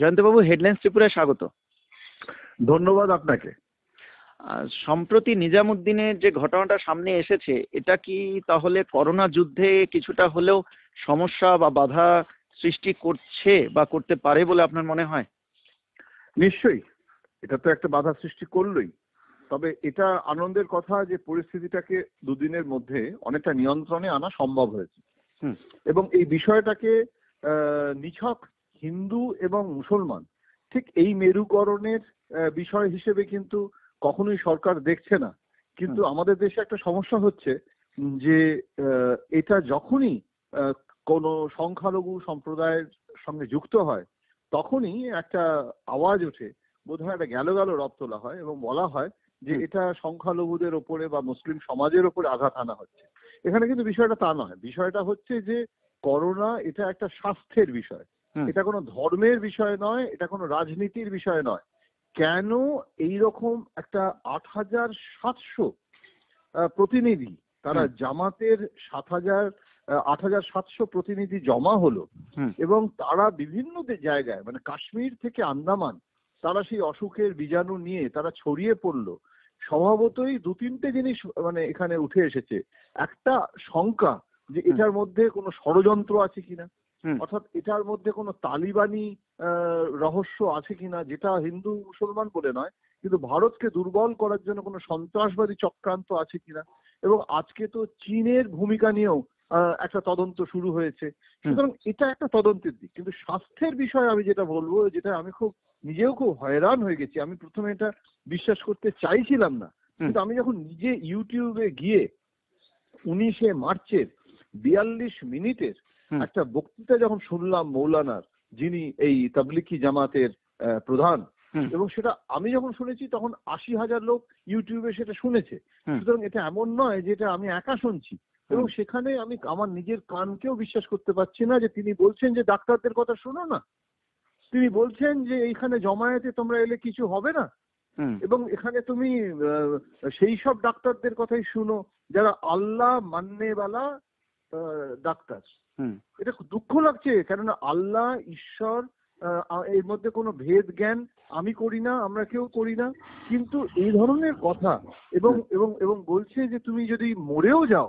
জয়ন্তবাবু headlines ত্রিপুরায় স্বাগত ধন্যবাদ আপনাকে সম্প্রতি নিজামুদ্দিনের যে ঘটনাটা সামনে এসেছে এটা কি তাহলে করোনা যুদ্ধে কিছুটা হলেও সমস্যা বা বাধা সৃষ্টি করছে বা করতে পারে বলে আপনার মনে হয় নিশ্চয়ই এটা তো একটা বাধা সৃষ্টি করলোই তবে এটা আনন্দের কথা যে পরিস্থিতিটাকে দুদিনের মধ্যে অনেকটা নিয়ন্ত্রণে আনা সম্ভব হয়েছে এবং এই বিষয়টাকে নিছক হিন্দু এবং মুসলমান ঠিক এই মেরুকরণের বিষয় হিসেবে কিন্তু কখনোই সরকার দেখছে না কিন্তু আমাদের দেশে একটা সমস্যা হচ্ছে যে এটা যখনই কোন সংখ্যালঘু সম্প্রদায়ের সঙ্গে যুক্ত হয় তখনই একটা আওয়াজ ওঠে হয় একটা গেল গেল রব তোলা হয় এবং বলা হয় যে এটা সংখ্যালঘুদের ওপরে বা মুসলিম সমাজের ওপরে আঘাত আনা হচ্ছে এখানে কিন্তু বিষয়টা তা নয় বিষয়টা হচ্ছে যে করোনা এটা একটা স্বাস্থ্যের বিষয় এটা কোনো ধর্মের বিষয় নয় এটা কোনো রাজনীতির বিষয় নয় কেন এই রকম একটা আট হাজার সাতশো প্রতিনিধি তারা জামাতের সাত হাজার আট হাজার সাতশো প্রতিনিধি জমা হলো এবং তারা বিভিন্ন জায়গায় মানে কাশ্মীর থেকে আন্দামান তারা সেই অসুখের বীজাণু নিয়ে তারা ছড়িয়ে পড়লো স্বভাবতই দু তিনটে জিনিস মানে এখানে উঠে এসেছে একটা শঙ্কা যে এটার মধ্যে কোনো ষড়যন্ত্র আছে কিনা অর্থাৎ এটার মধ্যে কোনো তালিবানি রহস্য আছে কিনা যেটা হিন্দু মুসলমান বলে নয় কিন্তু ভারতকে দুর্বল করার জন্য কোনো সন্ত্রাসবাদী চক্রান্ত আছে কিনা এবং আজকে তো চীনের ভূমিকা নিয়েও একটা তদন্ত শুরু হয়েছে সুতরাং এটা একটা তদন্তের দিক কিন্তু স্বাস্থ্যের বিষয়ে আমি যেটা বলবো যেটা আমি খুব নিজেও খুব হয়রান হয়ে গেছি আমি প্রথমে এটা বিশ্বাস করতে চাইছিলাম না কিন্তু আমি যখন নিজে ইউটিউবে গিয়ে উনিশে মার্চের বিয়াল্লিশ মিনিটের একটা বক্তৃতা যখন শুনলাম মৌলানার যিনি এই তাবলিকি জামাতের প্রধান এবং সেটা আমি যখন শুনেছি তখন আশি হাজার লোক ইউটিউবে সেটা শুনেছে সুতরাং এটা এমন নয় যে এটা আমি একা শুনছি এবং সেখানে আমি আমার নিজের কানকেও বিশ্বাস করতে পারছি না যে তিনি বলছেন যে ডাক্তারদের কথা শোনো না তিনি বলছেন যে এইখানে জমায়েতে তোমরা এলে কিছু হবে না এবং এখানে তুমি সেই সব ডাক্তারদের কথাই শুনো যারা আল্লাহ মান্যেবালা ডাক্তার এটা দুঃখ লাগছে কেননা আল্লাহ ঈশ্বর এর মধ্যে কোনো ভেদ জ্ঞান আমি করি না আমরা কেউ করি না কিন্তু এই ধরনের কথা এবং এবং এবং বলছে যে তুমি যদি মরেও যাও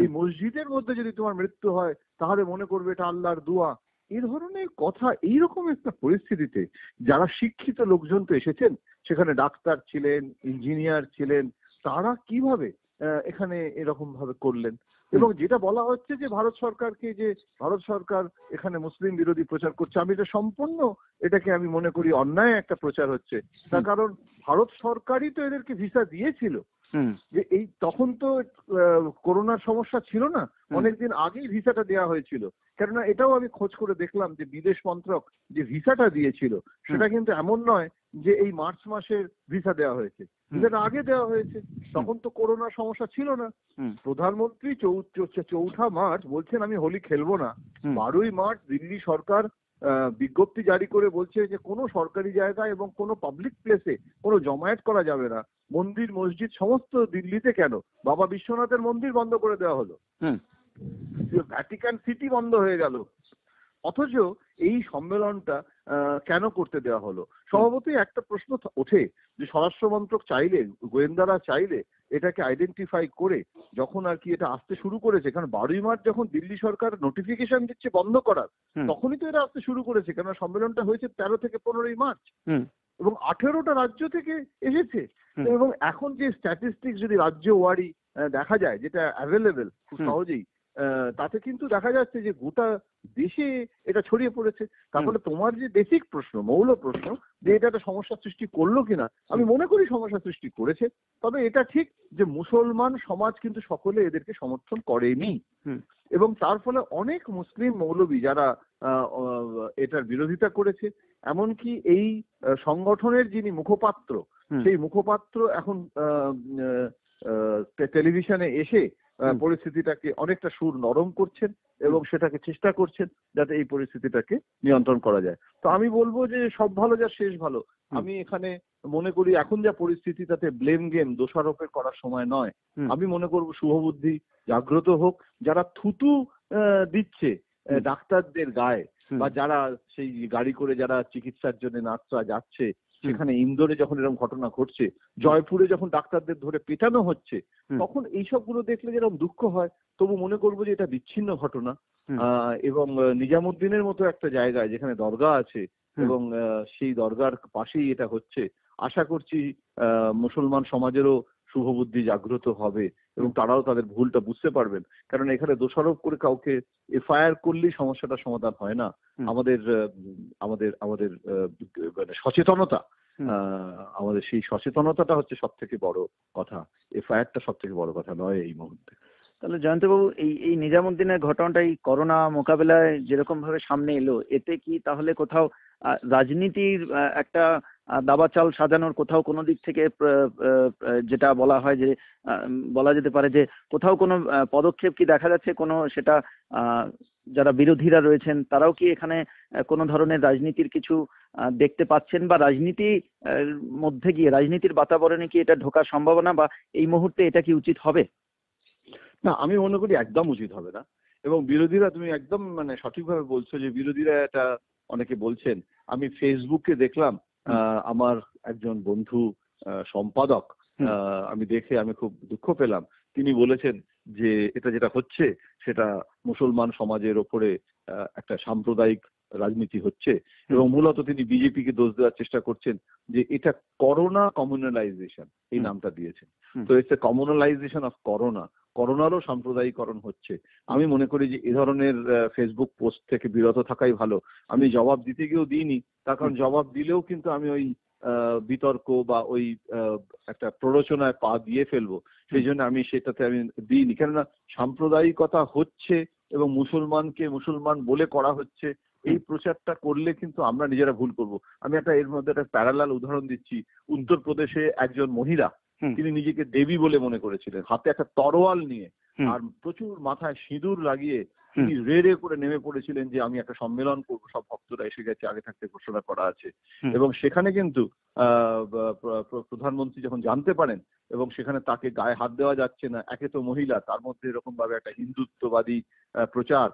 এই মসজিদের মধ্যে যদি তোমার মৃত্যু হয় তাহলে মনে করবে এটা আল্লাহর দোয়া এই ধরনের কথা এইরকম একটা পরিস্থিতিতে যারা শিক্ষিত লোকজন তো এসেছেন সেখানে ডাক্তার ছিলেন ইঞ্জিনিয়ার ছিলেন তারা কিভাবে এখানে এরকম ভাবে করলেন এবং যেটা বলা হচ্ছে যে ভারত সরকারকে যে ভারত সরকার এখানে মুসলিম বিরোধী প্রচার করছে আমি এটা সম্পূর্ণ এটাকে আমি মনে করি অন্যায় একটা প্রচার হচ্ছে তার কারণ ভারত সরকারই তো এদেরকে ভিসা দিয়েছিল যে এই তখন তো করোনার সমস্যা ছিল না অনেকদিন আগেই ভিসাটা দেওয়া হয়েছিল কেননা এটাও আমি খোঁজ করে দেখলাম যে বিদেশ মন্ত্রক যে ভিসাটা দিয়েছিল সেটা কিন্তু এমন নয় যে এই মার্চ মাসের ভিসা দেওয়া হয়েছে সেটা আগে দেওয়া হয়েছে তখন তো করোনা সমস্যা ছিল না প্রধানমন্ত্রী চৌঠা মার্চ বলছেন আমি হোলি খেলবো না বারোই মার্চ দিল্লি সরকার বিজ্ঞপ্তি জারি করে বলছে যে কোনো সরকারি জায়গা এবং কোনো পাবলিক প্লেসে কোনো জমায়েত করা যাবে না মন্দির মসজিদ সমস্ত দিল্লিতে কেন বাবা বিশ্বনাথের মন্দির বন্ধ করে দেওয়া হলো ভ্যাটিকান সিটি বন্ধ হয়ে গেল অথচ এই সম্মেলনটা কেন করতে দেওয়া হলো স্বভাবতই একটা প্রশ্ন ওঠে যে স্বরাষ্ট্র মন্ত্রক চাইলে গোয়েন্দারা চাইলে এটাকে আইডেন্টিফাই করে যখন আর কি এটা আসতে শুরু করেছে কারণ বারোই মার্চ যখন দিল্লি সরকার নোটিফিকেশন দিচ্ছে বন্ধ করার তখনই তো এটা আসতে শুরু করেছে কেন সম্মেলনটা হয়েছে তেরো থেকে পনেরোই মার্চ এবং আঠেরোটা রাজ্য থেকে এসেছে এবং এখন যে স্ট্যাটিস্টিক্স যদি রাজ্য ওয়ারি দেখা যায় যেটা অ্যাভেলেবেল খুব সহজেই তাতে কিন্তু দেখা যাচ্ছে যে গোটা দেশে এটা ছড়িয়ে পড়েছে তাহলে তোমার যে বেসিক প্রশ্ন মৌল প্রশ্ন যে এটা একটা সমস্যা সৃষ্টি করলো কিনা আমি মনে করি সমস্যা সৃষ্টি করেছে তবে এটা ঠিক যে মুসলমান সমাজ কিন্তু সকলে এদেরকে সমর্থন করেনি এবং তার ফলে অনেক মুসলিম মৌলবী যারা এটার বিরোধিতা করেছে এমনকি এই সংগঠনের যিনি মুখপাত্র সেই মুখপাত্র এখন টেলিভিশনে এসে পরিস্থিতিটাকে অনেকটা সুর নরম করছেন এবং সেটাকে চেষ্টা করছেন যাতে এই পরিস্থিতিটাকে নিয়ন্ত্রণ করা যায় তো আমি বলবো যে সব ভালো যা শেষ ভালো আমি এখানে মনে করি এখন যা পরিস্থিতি তাতে ব্লেম গেম দোষারোপের করার সময় নয় আমি মনে করব বুদ্ধি জাগ্রত হোক যারা থুতু দিচ্ছে ডাক্তারদের গায়ে বা যারা সেই গাড়ি করে যারা চিকিৎসার জন্য নার্সরা যাচ্ছে সেখানে ইন্দোরে যখন এরকম ঘটনা ঘটছে জয়পুরে যখন ডাক্তারদের ধরে পেটানো হচ্ছে তখন এইসবগুলো দেখলে যেরকম দুঃখ হয় তবু মনে করবো যে এটা বিচ্ছিন্ন ঘটনা এবং নিজামুদ্দিনের মতো একটা জায়গায় যেখানে দরগা আছে এবং সেই দরগার পাশেই এটা হচ্ছে আশা করছি মুসলমান সমাজেরও শুভ বুদ্ধি জাগ্রত হবে এবং তারাও তাদের ভুলটা বুঝতে পারবেন কারণ এখানে দোষারোপ করে কাউকে এফআইআর করলেই সমস্যাটা সমাধান হয় না আমাদের আমাদের আমাদের মানে সচেতনতা আমাদের সেই সচেতনতাটা হচ্ছে সব থেকে বড় কথা এফআইআরটা সব থেকে বড় কথা নয় এই মুহূর্তে তাহলে জয়ন্তবাবু এই এই নিজামুদ্দিনের ঘটনাটা এই করোনা মোকাবেলায় যেরকম ভাবে সামনে এলো এতে কি তাহলে কোথাও রাজনীতির একটা দাবা চাল সাজানোর কোথাও কোনো দিক থেকে যেটা বলা হয় যে বলা যেতে পারে যে কোথাও কোনো পদক্ষেপ কি দেখা যাচ্ছে কোনো সেটা যারা বিরোধীরা রয়েছেন তারাও কি এখানে কোনো ধরনের রাজনীতির কিছু দেখতে পাচ্ছেন বা রাজনীতি মধ্যে গিয়ে রাজনীতির বাতাবরণে কি এটা ঢোকার সম্ভাবনা বা এই মুহূর্তে এটা কি উচিত হবে না আমি মনে করি একদম উচিত হবে না এবং বিরোধীরা তুমি একদম মানে সঠিকভাবে বলছো যে বিরোধীরা এটা অনেকে বলছেন আমি ফেসবুকে দেখলাম আমার একজন বন্ধু সম্পাদক আমি দেখে আমি খুব দুঃখ পেলাম তিনি বলেছেন যে এটা যেটা হচ্ছে সেটা মুসলমান সমাজের ওপরে একটা সাম্প্রদায়িক রাজনীতি হচ্ছে এবং মূলত তিনি বিজেপিকে দোষ দেওয়ার চেষ্টা করছেন যে এটা করোনা কমিউনালাইজেশন এই নামটা দিয়েছেন তো it's a communalisation of corona করোনারও সাম্প্রদায়িকরণ হচ্ছে আমি মনে করি যে এ ধরনের ফেসবুক পোস্ট থেকে বিরত থাকাই ভালো আমি জবাব দিতে গিয়েও দিইনি তার কারণ জবাব দিলেও কিন্তু আমি ওই বিতর্ক বা ওই একটা প্ররোচনায় পা দিয়ে ফেলবো সেই জন্য আমি সেটাতে আমি দিইনি কেননা সাম্প্রদায়িকতা হচ্ছে এবং মুসলমানকে মুসলমান বলে করা হচ্ছে এই প্রচারটা করলে কিন্তু আমরা নিজেরা ভুল করব আমি একটা এর মধ্যে একটা প্যারালাল উদাহরণ দিচ্ছি উত্তরপ্রদেশে একজন মহিলা তিনি নিজেকে দেবী বলে মনে করেছিলেন হাতে একটা তরোয়াল নিয়ে আর প্রচুর মাথায় সিঁদুর লাগিয়ে তিনি রে রে করে নেমে পড়েছিলেন যে আমি একটা সম্মেলন করবো সব ভক্তরা এসে গেছে আগে থাকতে ঘোষণা করা আছে এবং সেখানে কিন্তু প্রধানমন্ত্রী যখন জানতে পারেন এবং সেখানে তাকে গায়ে হাত দেওয়া যাচ্ছে না একে তো মহিলা তার মধ্যে এরকম ভাবে একটা হিন্দুত্ববাদী প্রচার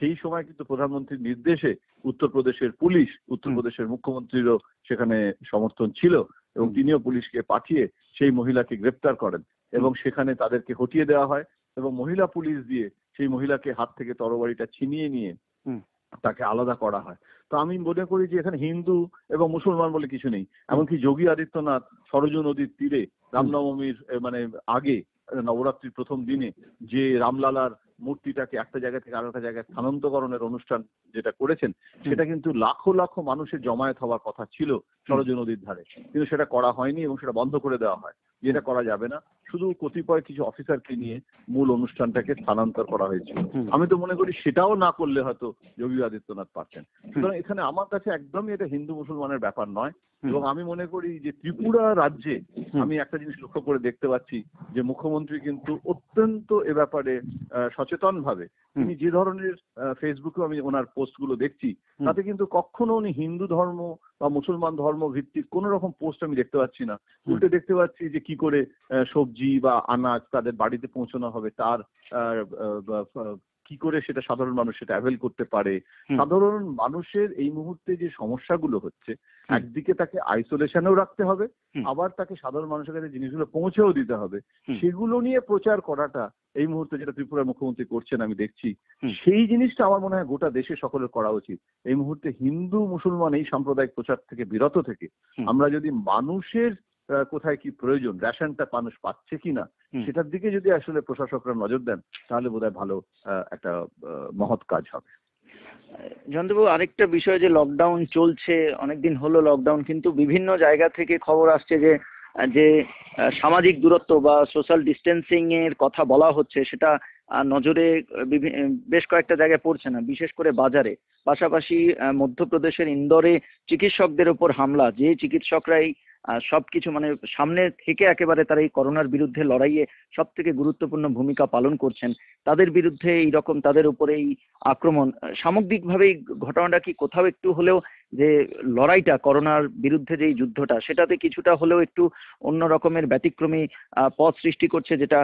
সেই সময় কিন্তু প্রধানমন্ত্রীর নির্দেশে উত্তরপ্রদেশের পুলিশ উত্তরপ্রদেশের মুখ্যমন্ত্রীরও সেখানে সমর্থন ছিল এবং তিনিও পুলিশকে পাঠিয়ে সেই মহিলাকে গ্রেপ্তার করেন এবং সেখানে তাদেরকে হটিয়ে দেওয়া হয় এবং মহিলা পুলিশ দিয়ে সেই মহিলাকে হাত থেকে তরবারিটা ছিনিয়ে নিয়ে তাকে আলাদা করা হয় তো আমি মনে করি যে এখানে হিন্দু এবং মুসলমান বলে কিছু নেই এমনকি যোগী আদিত্যনাথ সরজু নদীর তীরে রামনবমীর মানে আগে নবরাত্রির প্রথম দিনে যে রামলালার মূর্তিটাকে একটা জায়গা থেকে আরেকটা জায়গায় স্থানান্তকরণের অনুষ্ঠান যেটা করেছেন সেটা কিন্তু লাখো লাখো মানুষের জমায়েত হওয়ার কথা ছিল সরজ নদীর ধারে কিন্তু সেটা করা হয়নি এবং সেটা বন্ধ করে দেওয়া হয় এটা করা যাবে না শুধু কতিপয় কিছু অফিসারকে নিয়ে মূল অনুষ্ঠানটাকে স্থানান্তর করা হয়েছিল আমি তো মনে করি সেটাও না করলে হয়তো যোগী আদিত্যনাথ পারতেন সুতরাং এখানে আমার কাছে একদমই এটা হিন্দু মুসলমানের ব্যাপার নয় এবং আমি মনে করি যে ত্রিপুরা রাজ্যে আমি একটা জিনিস লক্ষ্য করে দেখতে পাচ্ছি যে মুখ্যমন্ত্রী কিন্তু অত্যন্ত এ ব্যাপারে সচেতন ভাবে তিনি যে ধরনের ফেসবুকে আমি ওনার পোস্ট গুলো দেখছি তাতে কিন্তু কখনো উনি হিন্দু ধর্ম বা মুসলমান ধর্ম ভিত্তিক কোন রকম পোস্ট আমি দেখতে পাচ্ছি না উল্টে দেখতে পাচ্ছি যে কি করে সবজি বা আনাজ তাদের বাড়িতে পৌঁছানো হবে তার কি করে সেটা সাধারণ মানুষ সেটা অ্যাভেল করতে পারে সাধারণ মানুষের এই মুহূর্তে যে সমস্যাগুলো হচ্ছে একদিকে তাকে আইসোলেশনেও রাখতে হবে আবার তাকে সাধারণ মানুষের কাছে জিনিসগুলো পৌঁছেও দিতে হবে সেগুলো নিয়ে প্রচার করাটা এই মুহূর্তে যেটা ত্রিপুরা মুখ্যমন্ত্রী করছেন আমি দেখছি সেই জিনিসটা আমার মনে হয় গোটা দেশে সকলের করা উচিত এই মুহূর্তে হিন্দু মুসলমান এই সাম্প্রদায়িক প্রচার থেকে বিরত থেকে আমরা যদি মানুষের কোথায় কি প্রয়োজন রেশনটা মানুষ পাচ্ছে কিনা সেটার দিকে যদি আসলে প্রশাসকরা নজর দেন তাহলে বোধহয় ভালো একটা মহৎ কাজ হবে জয়ন্তবাবু আরেকটা বিষয় যে লকডাউন চলছে অনেকদিন হলো লকডাউন কিন্তু বিভিন্ন জায়গা থেকে খবর আসছে যে যে সামাজিক দূরত্ব বা সোশ্যাল ডিস্টেন্সিং এর কথা বলা হচ্ছে সেটা নজরে বেশ কয়েকটা জায়গায় পড়ছে না বিশেষ করে বাজারে পাশাপাশি মধ্যপ্রদেশের ইন্দোরে চিকিৎসকদের উপর হামলা যে চিকিৎসকরাই সবকিছু মানে সামনে থেকে একেবারে তারা এই করোনার বিরুদ্ধে লড়াইয়ে সব থেকে গুরুত্বপূর্ণ ভূমিকা পালন করছেন তাদের বিরুদ্ধে এই রকম তাদের উপরে এই আক্রমণ সামগ্রিকভাবে এই ঘটনাটা কি কোথাও একটু হলেও যে লড়াইটা করোনার বিরুদ্ধে যে যুদ্ধটা সেটাতে কিছুটা হলেও একটু অন্য রকমের ব্যতিক্রমী পথ সৃষ্টি করছে যেটা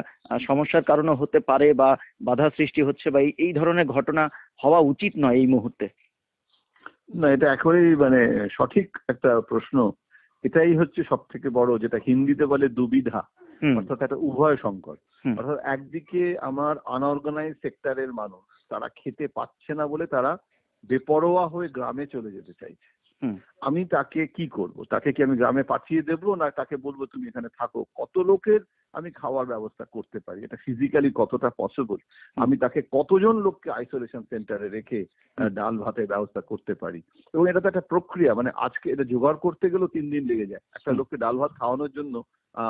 সমস্যার কারণে হতে পারে বা বাধা সৃষ্টি হচ্ছে বা এই ধরনের ঘটনা হওয়া উচিত নয় এই মুহূর্তে না এটা একেবারেই মানে সঠিক একটা প্রশ্ন এটাই হচ্ছে সব থেকে বড় যেটা হিন্দিতে বলে দুবিধা অর্থাৎ একটা উভয় সংকট অর্থাৎ একদিকে আমার আনঅর্গানাইজ সেক্টরের মানুষ তারা খেতে পাচ্ছে না বলে তারা বেপরোয়া হয়ে গ্রামে চলে যেতে চাইছে আমি তাকে কি করব তাকে কি আমি গ্রামে পাঠিয়ে দেব না তাকে বলবো তুমি এখানে থাকো কত লোকের আমি খাওয়ার ব্যবস্থা করতে পারি এটা ফিজিক্যালি কতটা পসিবল আমি তাকে কতজন লোককে আইসোলেশন সেন্টারে রেখে ডাল ভাতের ব্যবস্থা করতে পারি এবং এটা তো একটা প্রক্রিয়া মানে আজকে এটা জোগাড় করতে গেলেও তিন দিন লেগে যায় একটা লোককে ডাল ভাত খাওয়ানোর জন্য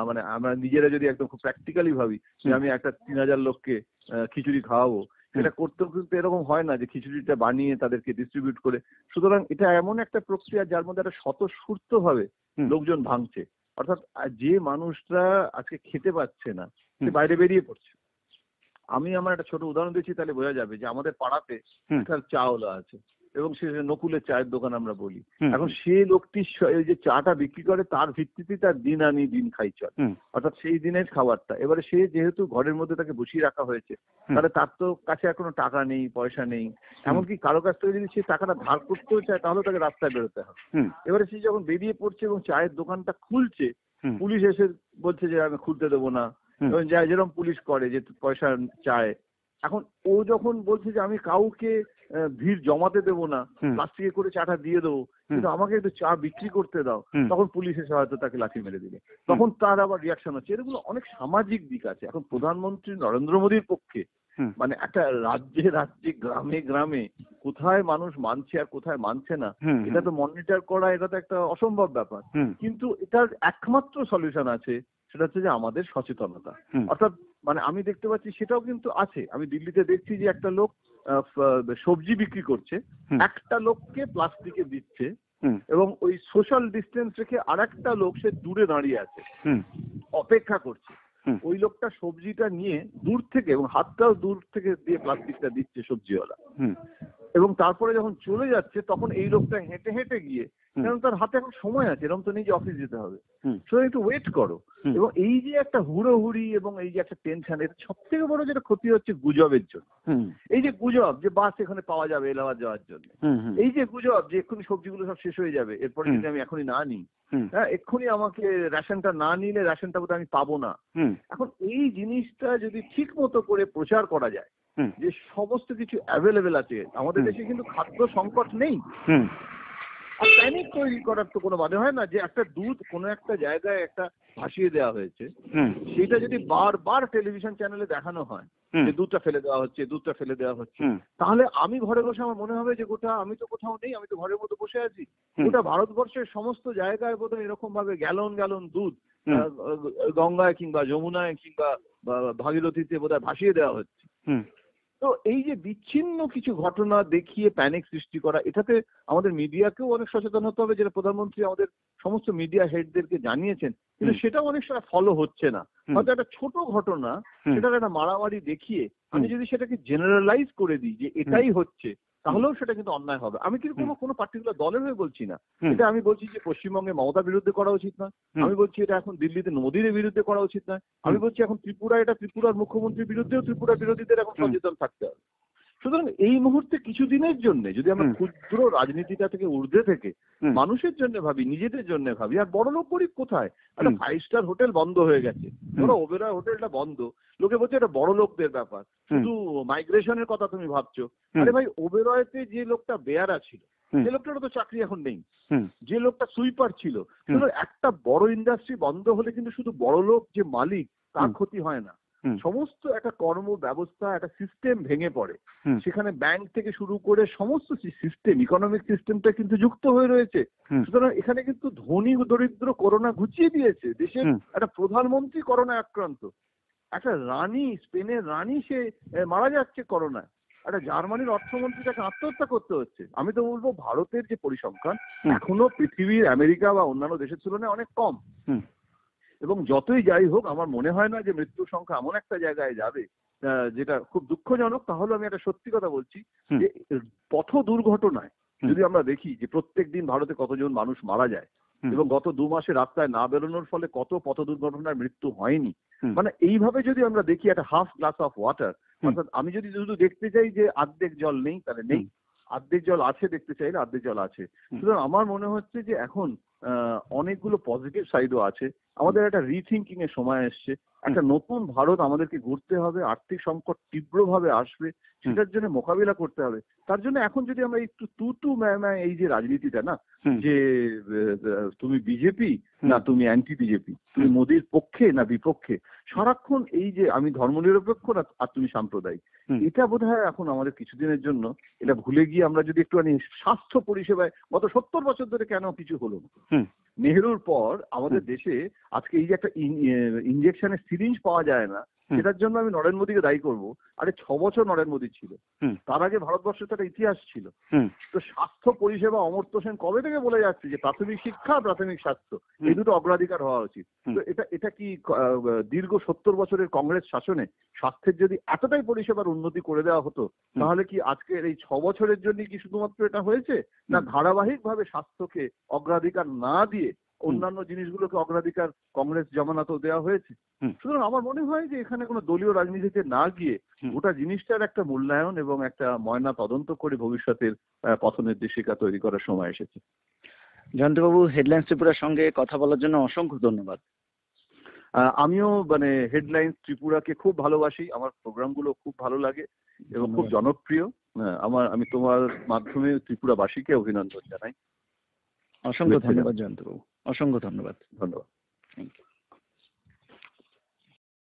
মানে আমরা নিজেরা যদি একদম খুব প্র্যাকটিক্যালি ভাবি যে আমি একটা তিন হাজার লোককে খিচুড়ি খাওয়াবো সেটা করতেও কিন্তু এরকম হয় না যে খিচুড়িটা বানিয়ে তাদেরকে ডিস্ট্রিবিউট করে সুতরাং এটা এমন একটা প্রক্রিয়া যার মধ্যে একটা স্বতঃস্ফূর্ত ভাবে লোকজন ভাঙছে অর্থাৎ যে মানুষরা আজকে খেতে পাচ্ছে না সে বাইরে বেরিয়ে পড়ছে আমি আমার একটা ছোট উদাহরণ দিচ্ছি তাহলে বোঝা যাবে যে আমাদের পাড়াতে চাউল চাওলা আছে এবং সে নকুলের চায়ের দোকান আমরা বলি এখন সে লোকটি যে চাটা বিক্রি করে তার ভিত্তিতে তার দিন আনি দিন খাই চল অর্থাৎ সেই দিনের খাবারটা এবারে সে যেহেতু ঘরের মধ্যে তাকে বসিয়ে রাখা হয়েছে তাহলে তার তো কাছে আর কোনো টাকা নেই পয়সা নেই এমনকি কারো কাছ থেকে যদি সে টাকাটা ধার করতেও চায় তাহলে তাকে রাস্তায় বেরোতে হবে এবারে সে যখন বেরিয়ে পড়ছে এবং চায়ের দোকানটা খুলছে পুলিশ এসে বলছে যে আমি খুলতে দেবো না এবং যেরকম পুলিশ করে যে পয়সা চায় এখন ও যখন বলছে যে আমি কাউকে ভিড় জমাতে দেবো না প্লাস্টিকে করে চাটা দিয়ে দেবো কিন্তু আমাকে একটু চা বিক্রি করতে দাও তখন পুলিশ এসে হয়তো তাকে লাঠি মেরে দিলে তখন তার আবার রিয়াকশন হচ্ছে এগুলো অনেক সামাজিক দিক আছে এখন প্রধানমন্ত্রী নরেন্দ্র মোদীর পক্ষে মানে একটা রাজ্যে রাজ্যে গ্রামে গ্রামে কোথায় মানুষ মানছে আর কোথায় মানছে না এটা তো মনিটর করা এটা তো একটা অসম্ভব ব্যাপার কিন্তু এটার একমাত্র সলিউশন আছে সেটা হচ্ছে যে আমাদের সচেতনতা অর্থাৎ মানে আমি দেখতে পাচ্ছি সেটাও কিন্তু আছে আমি দিল্লিতে দেখছি যে একটা লোক সবজি বিক্রি করছে একটা লোককে প্লাস্টিকে দিচ্ছে এবং ওই সোশ্যাল ডিস্টেন্স রেখে আর একটা লোক সে দূরে দাঁড়িয়ে আছে অপেক্ষা করছে ওই লোকটা সবজিটা নিয়ে দূর থেকে এবং হাতটাও দূর থেকে দিয়ে প্লাস্টিকটা দিচ্ছে সবজিওয়ালা এবং তারপরে যখন চলে যাচ্ছে তখন এই লোকটা হেঁটে হেঁটে গিয়ে কারণ তার হাতে এখন সময় আছে এরকম তো নিজে অফিস যেতে হবে সুতরাং একটু ওয়েট করো এবং এই যে একটা হুড়োহুড়ি এবং এই যে একটা টেনশন এটা সব থেকে বড় যেটা ক্ষতি হচ্ছে গুজবের জন্য এই যে গুজব যে বাস এখানে পাওয়া যাবে এলাহাবাদ যাওয়ার জন্য এই যে গুজব যে এক্ষুনি সবজিগুলো সব শেষ হয়ে যাবে এরপরে যদি আমি এখনই না নিই হ্যাঁ এক্ষুনি আমাকে রেশনটা না নিলে রেশনটা বোধহয় আমি পাবো না এখন এই জিনিসটা যদি ঠিক মতো করে প্রচার করা যায় যে সমস্ত কিছু অ্যাভেলেবেল আছে আমাদের দেশে কিন্তু খাদ্য সংকট নেই আর প্যানিক তৈরি করার তো কোনো মানে হয় না যে একটা দুধ কোনো একটা জায়গায় একটা ভাসিয়ে দেওয়া হয়েছে সেটা যদি বারবার টেলিভিশন চ্যানেলে দেখানো হয় যে দুধটা ফেলে দেওয়া হচ্ছে দুধটা ফেলে দেওয়া হচ্ছে তাহলে আমি ঘরে বসে আমার মনে হবে যে গোটা আমি তো কোথাও নেই আমি তো ঘরের মতো বসে আছি গোটা ভারতবর্ষের সমস্ত জায়গায় বোধহয় এরকম ভাবে গ্যালন গ্যালন দুধ গঙ্গায় কিংবা যমুনায় কিংবা ভাগীরথীতে বোধহয় ভাসিয়ে দেওয়া হচ্ছে তো এই যে বিচ্ছিন্ন কিছু ঘটনা দেখিয়ে প্যানিক সৃষ্টি করা এটাতে আমাদের মিডিয়াকেও অনেক সচেতন হতে হবে যেটা প্রধানমন্ত্রী আমাদের সমস্ত মিডিয়া হেডদেরকে জানিয়েছেন কিন্তু সেটাও অনেক সময় ফলো হচ্ছে না হয়তো একটা ছোট ঘটনা সেটার একটা মারামারি দেখিয়ে আমি যদি সেটাকে জেনারেলাইজ করে দিই যে এটাই হচ্ছে তাহলেও সেটা কিন্তু অন্যায় হবে আমি কিন্তু কোনো কোনো পার্টিকুলার দলের হয়ে বলছি না এটা আমি বলছি যে পশ্চিমবঙ্গে মমতা বিরুদ্ধে করা উচিত নয় আমি বলছি এটা এখন দিল্লিতে নদীর বিরুদ্ধে করা উচিত নয় আমি বলছি এখন ত্রিপুরা এটা ত্রিপুরার মুখ্যমন্ত্রীর বিরুদ্ধেও ত্রিপুরা বিরোধীদের এখন সচেতন থাকতে হবে সুতরাং এই মুহূর্তে কিছুদিনের জন্য যদি আমরা ক্ষুদ্র রাজনীতিটা থেকে ঊর্ধ্বে থেকে মানুষের জন্য ভাবি নিজেদের জন্য ভাবি আর বড় লোক গরিব কোথায় একটা ফাইভ স্টার হোটেল বন্ধ হয়ে গেছে ধরো ওবেরা হোটেলটা বন্ধ লোকে বলছে এটা বড় লোকদের ব্যাপার শুধু মাইগ্রেশনের কথা তুমি ভাবছো আরে ভাই ওবেরয়েতে যে লোকটা বেয়ারা ছিল যে লোকটারও তো চাকরি এখন নেই যে লোকটা সুইপার ছিল একটা বড় ইন্ডাস্ট্রি বন্ধ হলে কিন্তু শুধু বড় লোক যে মালিক তার ক্ষতি হয় না সমস্ত একটা কর্ম ব্যবস্থা একটা সিস্টেম ভেঙে পড়ে সেখানে ব্যাংক থেকে শুরু করে সমস্ত সিস্টেম ইকোনমিক সিস্টেমটা কিন্তু যুক্ত হয়ে রয়েছে সুতরাং এখানে কিন্তু ধনী দরিদ্র করোনা ঘুচিয়ে দিয়েছে দেশের একটা প্রধানমন্ত্রী করোনা আক্রান্ত একটা রানী স্পেনের রানী সে মারা যাচ্ছে করোনা একটা জার্মানির অর্থমন্ত্রী তাকে আত্মহত্যা করতে হচ্ছে আমি তো বলবো ভারতের যে পরিসংখ্যান এখনো পৃথিবীর আমেরিকা বা অন্যান্য দেশের তুলনায় অনেক কম এবং যতই যাই হোক আমার মনে হয় না যে মৃত্যুর সংখ্যা এমন একটা জায়গায় যাবে যেটা খুব দুঃখজনক তাহলে আমি একটা সত্যি কথা বলছি যে পথ দুর্ঘটনায় যদি আমরা দেখি যে প্রত্যেক দিন ভারতে কতজন মানুষ মারা যায় এবং গত দু মাসে রাস্তায় না বেরোনোর ফলে কত পথ দুর্ঘটনার মৃত্যু হয়নি মানে এইভাবে যদি আমরা দেখি একটা হাফ গ্লাস অফ ওয়াটার অর্থাৎ আমি যদি শুধু দেখতে চাই যে আর্ধেক জল নেই তাহলে নেই আর্ধেক জল আছে দেখতে চাইলে আর্ধেক জল আছে সুতরাং আমার মনে হচ্ছে যে এখন অনেকগুলো পজিটিভ সাইডও আছে আমাদের একটা রিথিংকিং এর সময় এসছে একটা নতুন ভারত আমাদেরকে গড়তে হবে আর্থিক সংকট তীব্রভাবে আসবে সেটার জন্য মোকাবিলা করতে হবে তার জন্য এখন যদি আমরা একটু তু তু ম্যায় এই যে রাজনীতিটা না যে তুমি বিজেপি না তুমি অ্যান্টি বিজেপি তুমি মোদীর পক্ষে না বিপক্ষে সারাক্ষণ এই যে আমি ধর্মনিরপেক্ষ না আর তুমি সাম্প্রদায়িক এটা বোধ হয় এখন আমাদের কিছুদিনের জন্য এটা ভুলে গিয়ে আমরা যদি একটু স্বাস্থ্য পরিষেবায় গত সত্তর বছর ধরে কেন কিছু হলো নেহরুর পর আমাদের দেশে আজকে এই যে একটা ইনজেকশনের সিরিঞ্জ পাওয়া যায় না সেটার জন্য আমি নরেন্দ্র মোদীকে দায়ী করবো আরে ছ বছর নরেন্দ্র মোদী ছিল তার আগে ভারতবর্ষের একটা ইতিহাস ছিল তো স্বাস্থ্য পরিষেবা অমর্ত সেন কবে থেকে বলে যাচ্ছে যে প্রাথমিক শিক্ষা প্রাথমিক স্বাস্থ্য এই দুটো অগ্রাধিকার হওয়া উচিত তো এটা এটা কি দীর্ঘ সত্তর বছরের কংগ্রেস শাসনে স্বাস্থ্যের যদি এতটাই পরিষেবার উন্নতি করে দেওয়া হতো তাহলে কি আজকের এই ছ বছরের জন্য কি শুধুমাত্র এটা হয়েছে না ধারাবাহিক ভাবে স্বাস্থ্যকে অগ্রাধিকার না দিয়ে অন্যান্য জিনিসগুলোকে অগ্রাধিকার কংগ্রেস জমানাতেও দেওয়া হয়েছে সুতরাং আমার মনে হয় যে এখানে কোনো দলীয় রাজনীতিতে না গিয়ে গোটা জিনিসটার একটা মূল্যায়ন এবং একটা ময়না তদন্ত করে ভবিষ্যতের পথ নির্দেশিকা তৈরি করার সময় এসেছে জয়ন্তবাবু হেডলাইন্স ত্রিপুরার সঙ্গে কথা বলার জন্য অসংখ্য ধন্যবাদ আমিও মানে হেডলাইন্স ত্রিপুরাকে খুব ভালোবাসি আমার প্রোগ্রামগুলো খুব ভালো লাগে এবং খুব জনপ্রিয় আমার আমি তোমার মাধ্যমে ত্রিপুরাবাসীকে অভিনন্দন জানাই অসংখ্য ধন্যবাদ জয়ন্তবাবু অসংখ্য ধন্যবাদ ধন্যবাদ থ্যাংক ইউ